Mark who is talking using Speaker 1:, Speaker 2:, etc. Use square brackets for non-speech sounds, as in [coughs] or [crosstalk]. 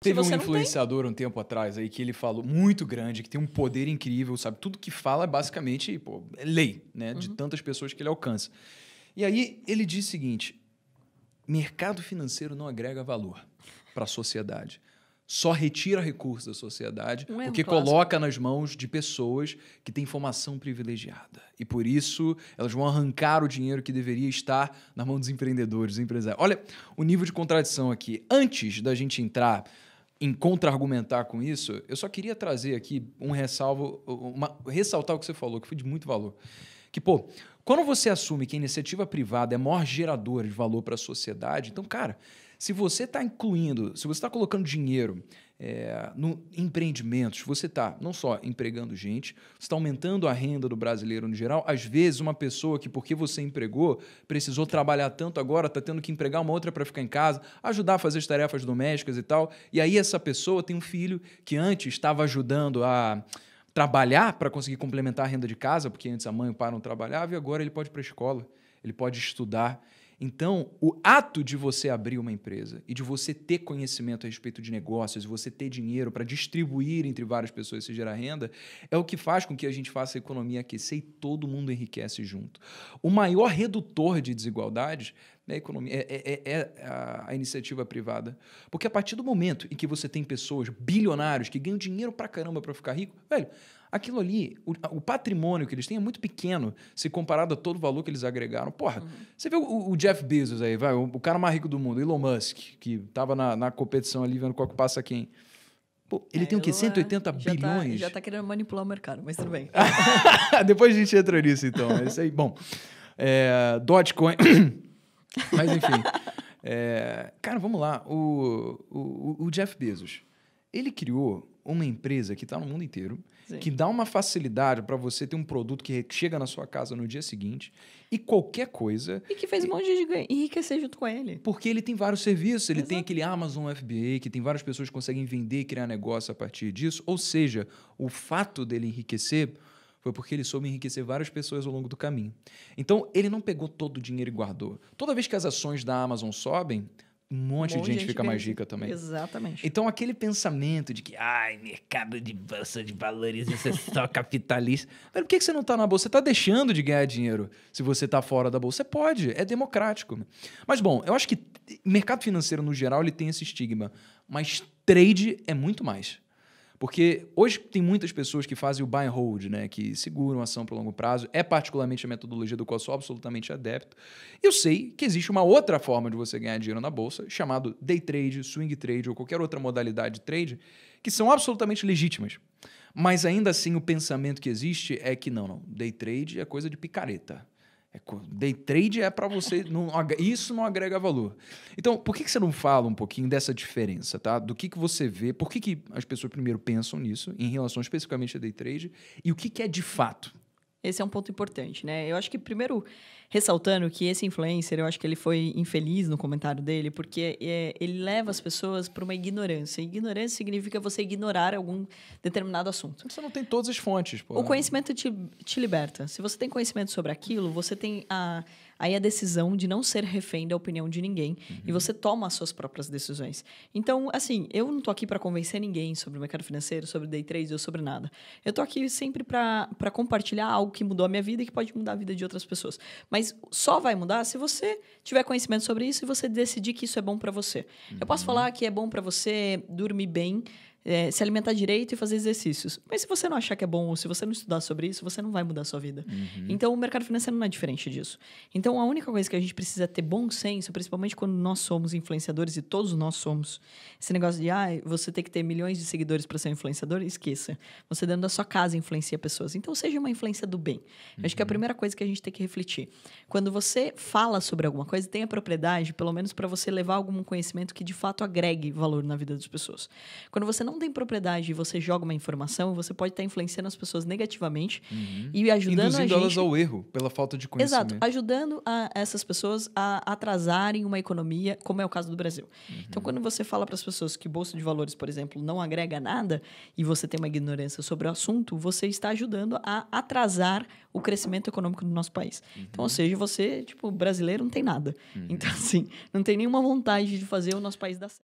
Speaker 1: Teve um influenciador
Speaker 2: tem... um tempo atrás aí que ele falou muito grande, que tem um poder incrível, sabe? Tudo que fala é basicamente pô, é lei, né? Uhum. De tantas pessoas que ele alcança. E aí ele diz o seguinte: mercado financeiro não agrega valor para a sociedade. Só retira recursos da sociedade, não porque coloca nas mãos de pessoas que têm informação privilegiada. E por isso elas vão arrancar o dinheiro que deveria estar na mão dos empreendedores, dos empresários. Olha o nível de contradição aqui. Antes da gente entrar em contra-argumentar com isso, eu só queria trazer aqui um ressalvo, uma, ressaltar o que você falou, que foi de muito valor. Que, pô, quando você assume que a iniciativa privada é maior geradora de valor para a sociedade, então, cara, se você está incluindo, se você está colocando dinheiro é, no empreendimentos, você está não só empregando gente, você está aumentando a renda do brasileiro no geral. Às vezes, uma pessoa que, porque você empregou, precisou trabalhar tanto agora, está tendo que empregar uma outra para ficar em casa, ajudar a fazer as tarefas domésticas e tal. E aí, essa pessoa tem um filho que antes estava ajudando a trabalhar para conseguir complementar a renda de casa, porque antes a mãe e o pai não trabalhavam, e agora ele pode ir para a escola, ele pode estudar. Então, o ato de você abrir uma empresa e de você ter conhecimento a respeito de negócios, de você ter dinheiro para distribuir entre várias pessoas e gerar renda, é o que faz com que a gente faça a economia aquecer e todo mundo enriquece junto. O maior redutor de desigualdades é, é, é, é, é a, iniciativa privada. Porque a partir do momento em que você tem pessoas bilionários que ganham dinheiro para caramba para ficar rico, velho, Aquilo ali, o, o, patrimônio que eles têm é muito pequeno se comparado a todo o valor que eles agregaram. Porra, uhum. você vê o, o, Jeff Bezos aí, vai, o, o, cara mais rico do mundo, Elon Musk, que estava na, na competição ali vendo qual que passa quem. Pô, ele é, tem o quê? 180 já tá- bilhões? Tá, já tá
Speaker 1: querendo manipular o mercado, mas tudo bem.
Speaker 2: [laughs] Depois a gente entra nisso, então. É isso aí. Bom, é, [coughs] mas enfim. É, cara, vamos lá. O, o, o Jeff Bezos. Ele criou uma empresa que está no mundo inteiro, Sim. que dá uma facilidade para você ter um produto que chega na sua casa no dia seguinte e qualquer coisa.
Speaker 1: E que fez um monte de enriquecer junto com ele.
Speaker 2: Porque ele tem vários serviços, ele Exato. tem aquele Amazon FBA, que tem várias pessoas que conseguem vender e criar negócio a partir disso. Ou seja, o fato dele enriquecer foi porque ele soube enriquecer várias pessoas ao longo do caminho. Então, ele não pegou todo o dinheiro e guardou. Toda vez que as ações da Amazon sobem, um monte de gente, gente fica mais rica também.
Speaker 1: Exatamente.
Speaker 2: Então, aquele pensamento de que, ai, mercado de bolsa de valores, isso é só [laughs] capitalista. Mas por que você não está na bolsa? Você está deixando de ganhar dinheiro se você está fora da bolsa. Você pode, é democrático. Mas, bom, eu acho que mercado financeiro, no geral, ele tem esse estigma. Mas trade é muito mais. Porque hoje tem muitas pessoas que fazem o buy and hold, né? que seguram ação para longo prazo. É particularmente a metodologia do qual sou absolutamente adepto. Eu sei que existe uma outra forma de você ganhar dinheiro na bolsa, chamado day trade, swing trade ou qualquer outra modalidade de trade, que são absolutamente legítimas. Mas ainda assim, o pensamento que existe é que não, não. Day trade é coisa de picareta. É day trade é para você. Não, isso não agrega valor. Então, por que, que você não fala um pouquinho dessa diferença, tá? Do que, que você vê, por que, que as pessoas primeiro pensam nisso, em relação especificamente a day trade, e o que, que é de
Speaker 1: fato? Esse é um ponto importante, né? Eu acho que, primeiro, ressaltando que esse influencer, eu acho que ele foi infeliz no comentário dele, porque é, ele leva as pessoas para uma ignorância. Ignorância significa você ignorar algum determinado assunto. Você não tem todas as fontes, pô. O conhecimento te, te liberta. Se você tem conhecimento sobre aquilo, você tem a aí a decisão de não ser refém da opinião de ninguém uhum. e você toma as suas próprias decisões. Então, assim, eu não tô aqui para convencer ninguém sobre o mercado financeiro, sobre day trade ou sobre nada. Eu tô aqui sempre para compartilhar algo que mudou a minha vida e que pode mudar a vida de outras pessoas. Mas só vai mudar se você tiver conhecimento sobre isso e você decidir que isso é bom para você. Uhum. Eu posso uhum. falar que é bom para você dormir bem, é, se alimentar direito e fazer exercícios. Mas se você não achar que é bom, ou se você não estudar sobre isso, você não vai mudar a sua vida. Uhum. Então, o mercado financeiro não é diferente disso. Então, a única coisa que a gente precisa é ter bom senso, principalmente quando nós somos influenciadores, e todos nós somos, esse negócio de, ah, você tem que ter milhões de seguidores para ser um influenciador, esqueça. Você dentro da sua casa influencia pessoas. Então, seja uma influência do bem. Uhum. Acho que é a uhum. primeira coisa que a gente tem que refletir. Quando você fala sobre alguma coisa, tenha propriedade, pelo menos para você levar algum conhecimento que de fato agregue valor na vida das pessoas. Quando você não tem propriedade e você joga uma informação, você pode estar influenciando as pessoas negativamente uhum. e ajudando Induzindo a gente... elas ao
Speaker 2: erro, pela falta de conhecimento. Exato,
Speaker 1: ajudando a, essas pessoas a atrasarem uma economia, como é o caso do Brasil. Uhum. Então, quando você fala para as pessoas que Bolsa de Valores, por exemplo, não agrega nada e você tem uma ignorância sobre o assunto, você está ajudando a atrasar o crescimento econômico do nosso país. Uhum. Então, ou uhum. seja, você, tipo, brasileiro não tem nada. Uhum. Então, assim, não tem nenhuma vontade de fazer o nosso país dar certo.